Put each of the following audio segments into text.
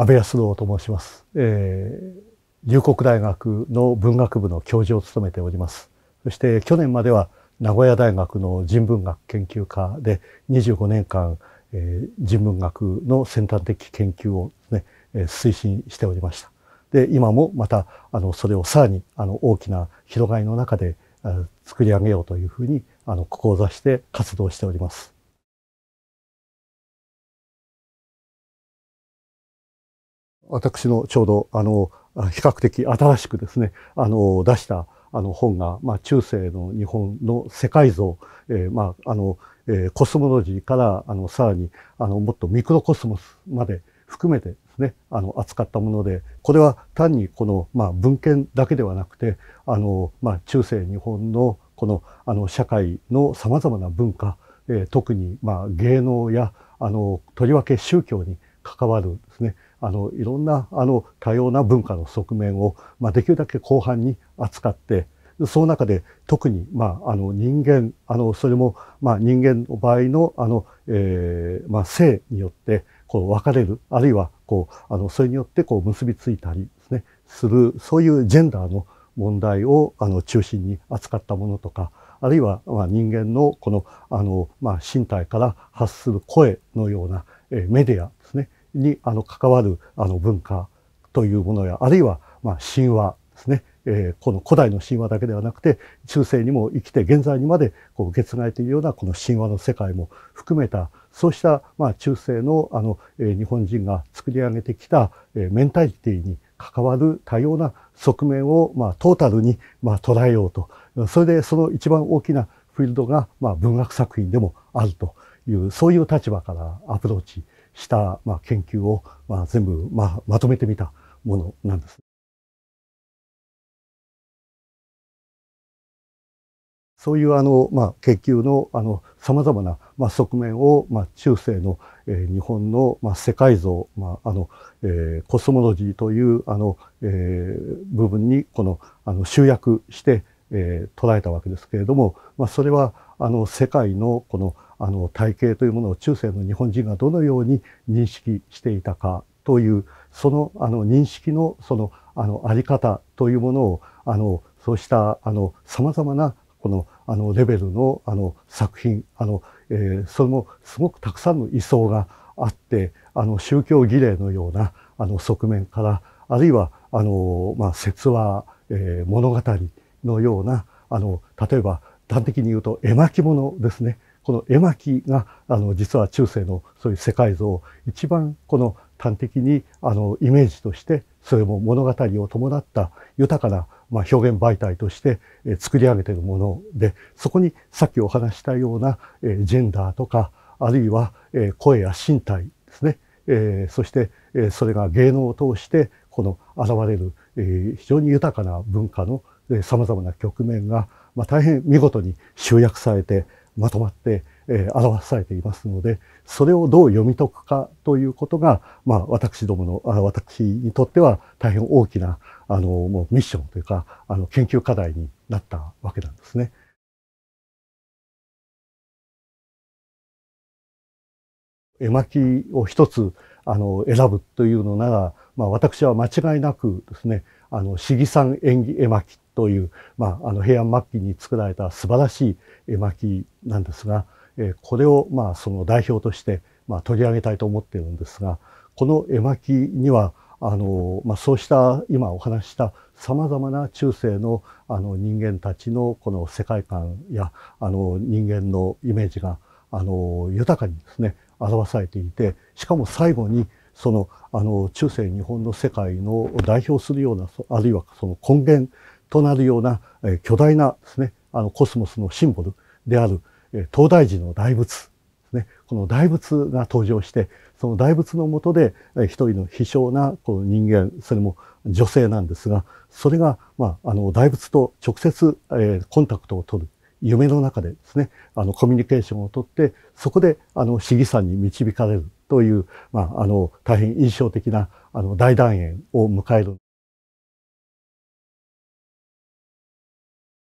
安倍康郎と申します、えー、龍谷大学の文学部の教授を務めておりますそして去年までは名古屋大学の人文学研究科で25年間、えー、人文学の先端的研究をね、えー、推進しておりましたで今もまたあのそれをさらにあの大きな広がりの中で作り上げようというふうにあの志して活動しております。私のちょうど、あの、比較的新しくですね、あの、出した、あの本が、まあ、中世の日本の世界像、えー、まあ、あの、えー、コスモロジーから、あの、さらに、あの、もっとミクロコスモスまで含めてですね、あの、扱ったもので、これは単にこの、まあ、文献だけではなくて、あの、まあ、中世日本のこの、あの、社会のさまざまな文化、えー、特に、まあ、芸能や、あの、とりわけ宗教に関わるですね、あのいろんなあの多様な文化の側面を、まあ、できるだけ後半に扱ってその中で特に、まあ、あの人間あのそれも、まあ、人間の場合のあの、えーまあ、性によってこう分かれるあるいはこうあのそれによってこう結びついたりですねするそういうジェンダーの問題をあの中心に扱ったものとかあるいは、まあ、人間のこのあの、まあ、身体から発する声のような、えー、メディアですねにあの関わるあの文化というものやあるいはまあ神話ですね、えー、この古代の神話だけではなくて中世にも生きて現在にまでこう受け継がれているようなこの神話の世界も含めたそうしたまあ中世のあの、えー、日本人が作り上げてきた、えー、メンタリティに関わる多様な側面を、まあ、トータルに、まあ、捉えようとそれでその一番大きなフィールドが、まあ、文学作品でもあるというそういう立場からアプローチした、まあ、研究を、まあ、全部、まあ、まとめてみたものなんです。そういうあの、まあ、研究のあのざまな、まあ、側面を、まあ、中世の、えー、日本の、まあ、世界像、まああのえー、コスモロジーというあの、えー、部分にこのあの集約して、えー、捉えたわけですけれども、まあ、それはあの世界のこの、あの体系というものを中世の日本人がどのように認識していたかというそのあの認識のそのあの在り方というものをあのそうしたさまざまなこのあのレベルのあの作品あの、えー、それもすごくたくさんの位相があってあの宗教儀礼のようなあの側面からあるいはあの、まあ、説話、えー、物語のようなあの例えば端的に言うと絵巻物ですねこの絵巻があの実は中世のそういう世界像を一番この端的にあのイメージとしてそれも物語を伴った豊かなまあ表現媒体として作り上げているものでそこにさっきお話したようなジェンダーとかあるいは声や身体ですねそしてそれが芸能を通してこの現れる非常に豊かな文化のさまざまな局面が大変見事に集約されてまとまって、えー、表されていますので、それをどう読み解くかということが、まあ、私どもの、あ私にとっては大変大きな、あの、もうミッションというか、あの、研究課題になったわけなんですね。絵巻を一つ、あの、選ぶというのなら、まあ、私は間違いなくですね、あの、市議さん演技絵巻という、まあ、あの平安末期に作られた素晴らしい絵巻なんですが、えこれを、まあ、その代表として、まあ、取り上げたいと思っているんですがこの絵巻にはあの、まあ、そうした今お話したさまざまな中世のあの人間たちのこの世界観やあの人間のイメージがあの豊かにですね表されていてしかも最後にそのあの中世日本の世界の代表するようなあるいはその根源となるような、巨大なですね、あのコスモスのシンボルである、東大寺の大仏ですね、この大仏が登場して、その大仏のもとで、一人の非傷なこ人間、それも女性なんですが、それが、まあ、あの大仏と直接、えコンタクトを取る。夢の中でですね、あのコミュニケーションを取って、そこであの市議さんに導かれるという、まあ、あの大変印象的なあの大団円を迎える。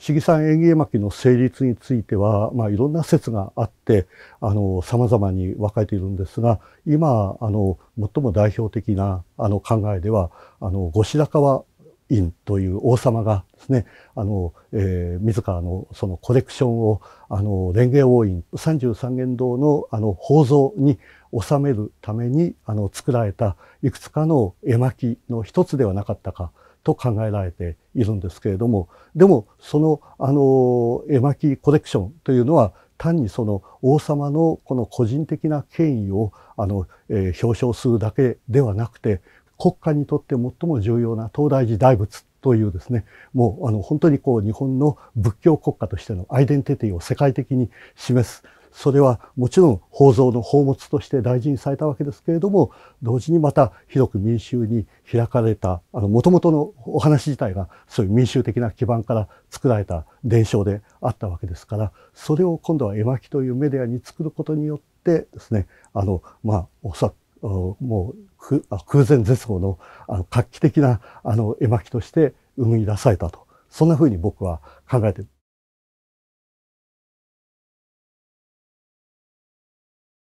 市議さん園絵巻の成立については、まあ、いろんな説があって、あの、ざまに分かれているんですが、今、あの、最も代表的な、あの、考えでは、あの、後白河院という王様がですね、あの、えー、自らのそのコレクションを、あの、蓮華王院、三十三元堂の、あの、宝蔵に収めるために、あの、作られたいくつかの絵巻の一つではなかったかと考えられているんですけれどもでもそのあの絵巻コレクションというのは単にその王様のこの個人的な権威をあの、えー、表彰するだけではなくて国家にとって最も重要な東大寺大仏というですねもうあの本当にこう日本の仏教国家としてのアイデンティティを世界的に示すそれはもちろん宝蔵の宝物として大事にされたわけですけれども同時にまた広く民衆に開かれたもともとのお話自体がそういう民衆的な基盤から作られた伝承であったわけですからそれを今度は絵巻というメディアに作ることによってですねあのまあおさらくもう空前絶後のあの画期的なあの絵巻として生み出されたとそんなふうに僕は考えてる。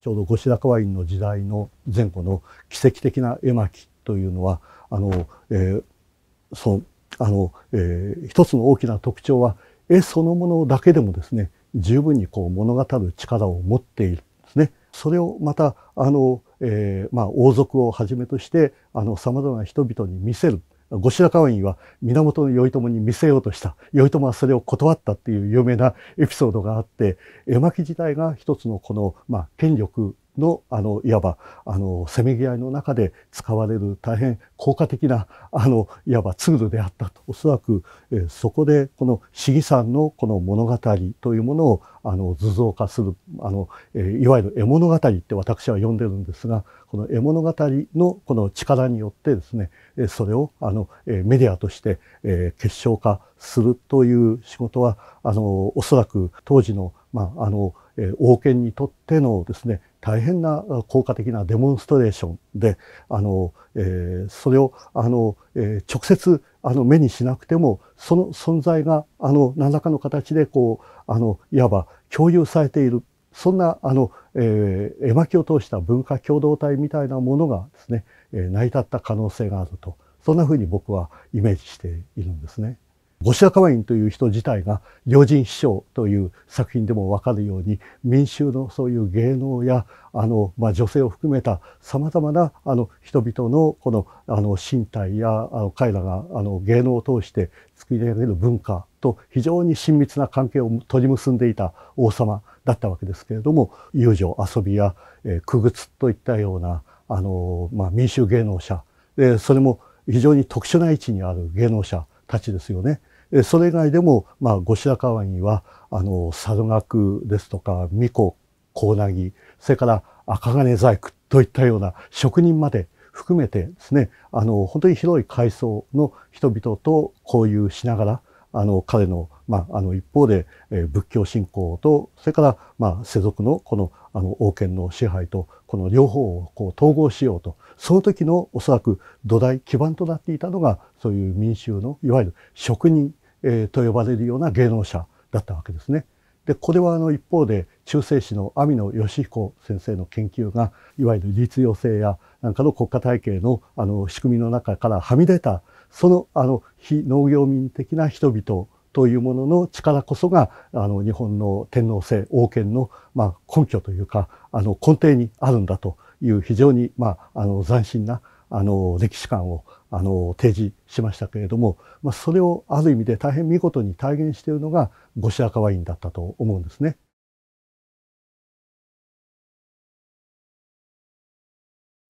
ちょうど後白河院の時代の前後の奇跡的な絵巻というのはあの、えー、そうあの、えー、一つの大きな特徴は絵そのものだけでもですね十分にこう物語る力を持っているんですね。それをまたあの、えーまあ、王族をはじめとしてさまざまな人々に見せる後白河院は源頼朝に見せようとした頼朝はそれを断ったっていう有名なエピソードがあって絵巻自体が一つのこの、まあ、権力の、あの、いわば、あの、せめぎ合いの中で使われる大変効果的な、あの、いわばツールであったと。おそらく、えー、そこで、この市議さんのこの物語というものを、あの、図像化する、あの、えー、いわゆる絵物語って私は呼んでるんですが、この絵物語のこの力によってですね、えー、それを、あの、えー、メディアとして、えー、結晶化するという仕事は、あの、おそらく当時の、まあ、あの、え王権にとってのですね、大変な効果的なデモンストレーションで、あの、えー、それを、あの、えー、直接、あの、目にしなくても、その存在が、あの、何らかの形で、こう、あの、いわば共有されている。そんな、あの、えー、絵巻を通した文化共同体みたいなものがですね、えー、成り立った可能性があると。そんなふうに僕はイメージしているんですね。ゴシアカワインという人自体が「余人師匠」という作品でも分かるように民衆のそういう芸能やあの、まあ、女性を含めたさまざまなあの人々のこのあの身体やあの彼らがあの芸能を通して作り上げる文化と非常に親密な関係を取り結んでいた王様だったわけですけれども遊女遊びや、えー、靴といったようなあの、まあ、民衆芸能者、えー、それも非常に特殊な位置にある芸能者たちですよね。それ以外でも、まあ、後白河には、あの、猿楽ですとか、巫女、コウナギ、それから赤金細工といったような職人まで含めてですね、あの、本当に広い階層の人々と交流しながら、あの、彼の、まあ、あの、一方で、え仏教信仰と、それから、まあ、世俗のこの、あの、王権の支配と、この両方をこう統合しようと、その時のおそらく土台、基盤となっていたのが、そういう民衆の、いわゆる職人えー、と呼ばれるような芸能者だったわけですね。でこれはあの一方で中世史の網野義彦先生の研究がいわゆる実用性やなんかの国家体系のあの仕組みの中からはみ出たそのあの非農業民的な人々というものの力こそがあの日本の天皇制王権の、まあ、根拠というかあの根底にあるんだという非常に、まあ、あの斬新なあの歴史観をあの提示しましたけれども、まあ、それをある意味で大変見事に体現しているのがシアカワインだったと思うんですね。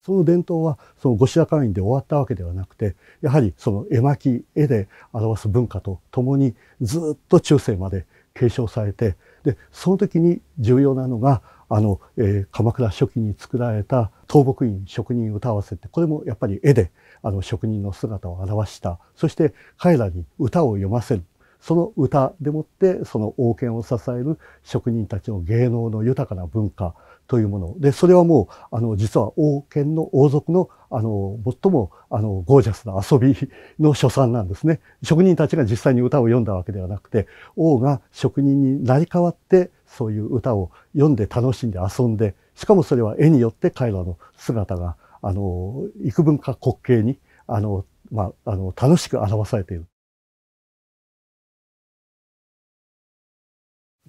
その伝統はそのシアカワインで終わったわけではなくてやはりその絵巻絵で表す文化とともにずっと中世まで継承されてでその時に重要なのがあの、えー、鎌倉初期に作られた倒木院職人歌わせってこれもやっぱり絵であの職人の姿を表したそして彼らに歌を読ませるその歌でもってその王権を支える職人たちの芸能の豊かな文化というものでそれはもうあの実は王権の王族のあの最もあのゴージャスな遊びの所産なんですね職人たちが実際に歌を読んだわけではなくて王が職人になり代わってそういう歌を読んで楽しんで遊んでしかもそれは絵によって彼らの姿があの幾分か滑稽にあの、まあ、あの楽しく表されている。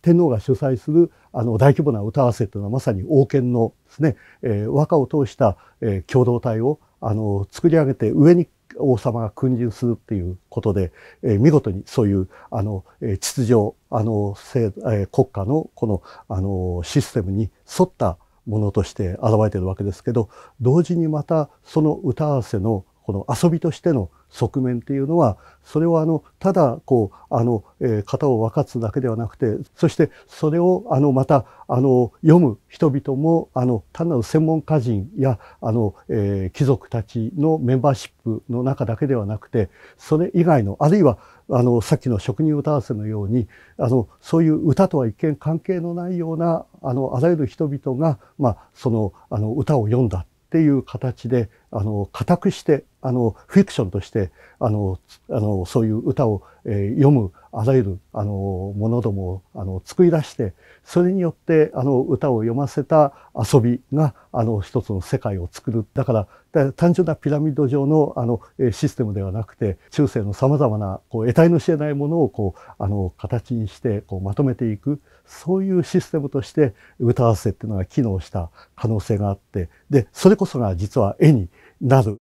天皇が主催するあの大規模な歌合わせというのはまさに王権のですね、えー、和歌を通した、えー、共同体をあの作り上げて上に王様が君臨するっていうことで、えー、見事にそういうあの、えー、秩序あの、えー、国家のこのあのシステムに沿ったものとして現れているわけですけど同時にまたその歌合わせのこの遊びとしての側面っていうのはそれをあのただこうあの、えー、型を分かつだけではなくてそしてそれをあのまたあの読む人々もあの単なる専門家人やあの、えー、貴族たちのメンバーシップの中だけではなくてそれ以外のあるいはあのさっきの職人歌合わせのようにあのそういう歌とは一見関係のないようなあのあらゆる人々が、まあ、そのあの歌を詠んだっていう形であの、固くして、あの、フィクションとして、あの、あのそういう歌を、えー、読む、あらゆる、あの、ものどもを、あの、作り出して、それによって、あの、歌を読ませた遊びが、あの、一つの世界を作る。だから、から単純なピラミッド上の、あの、システムではなくて、中世の様々な、こう、得体の知れないものを、こう、あの、形にして、こう、まとめていく。そういうシステムとして、歌合わせっていうのが機能した可能性があって、で、それこそが実は絵に、なる。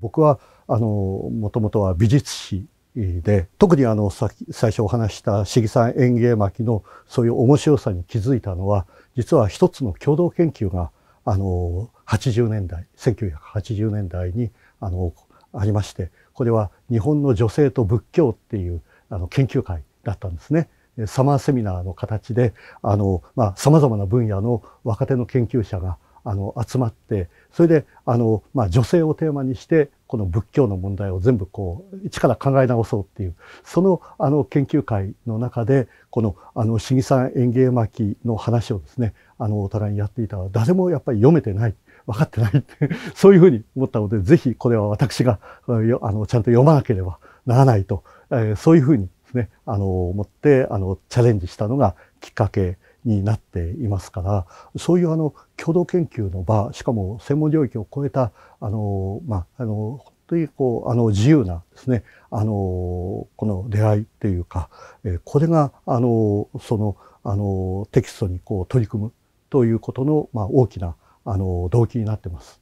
僕はあのもともとは美術史で特にあのさ最初お話した市木さん園芸巻のそういう面白さに気づいたのは実は一つの共同研究があの80年代1980年代にあのありましてこれは日本の女性と仏教っていうあの研究会だったんですね。サマーセミナーの形で、あの、まあ、様々な分野の若手の研究者が、あの、集まって、それで、あの、まあ、女性をテーマにして、この仏教の問題を全部こう、一から考え直そうっていう、その、あの、研究会の中で、この、あの、市さん園芸巻の話をですね、あの、お互いにやっていたら、誰もやっぱり読めてない。分かってないって そういうふうに思ったので、ぜひこれは私が、あの、ちゃんと読まなければならないと、えー、そういうふうにね、あの、思って、あの、チャレンジしたのがきっかけになっていますから、そういうあの、共同研究の場、しかも専門領域を超えた、あの、まあ、あの、本当にこう、あの、自由なですね、あの、この出会いっていうか、えこれが、あの、その、あの、テキストにこう取り組むということの、まあ、大きな、あの、動機になってます。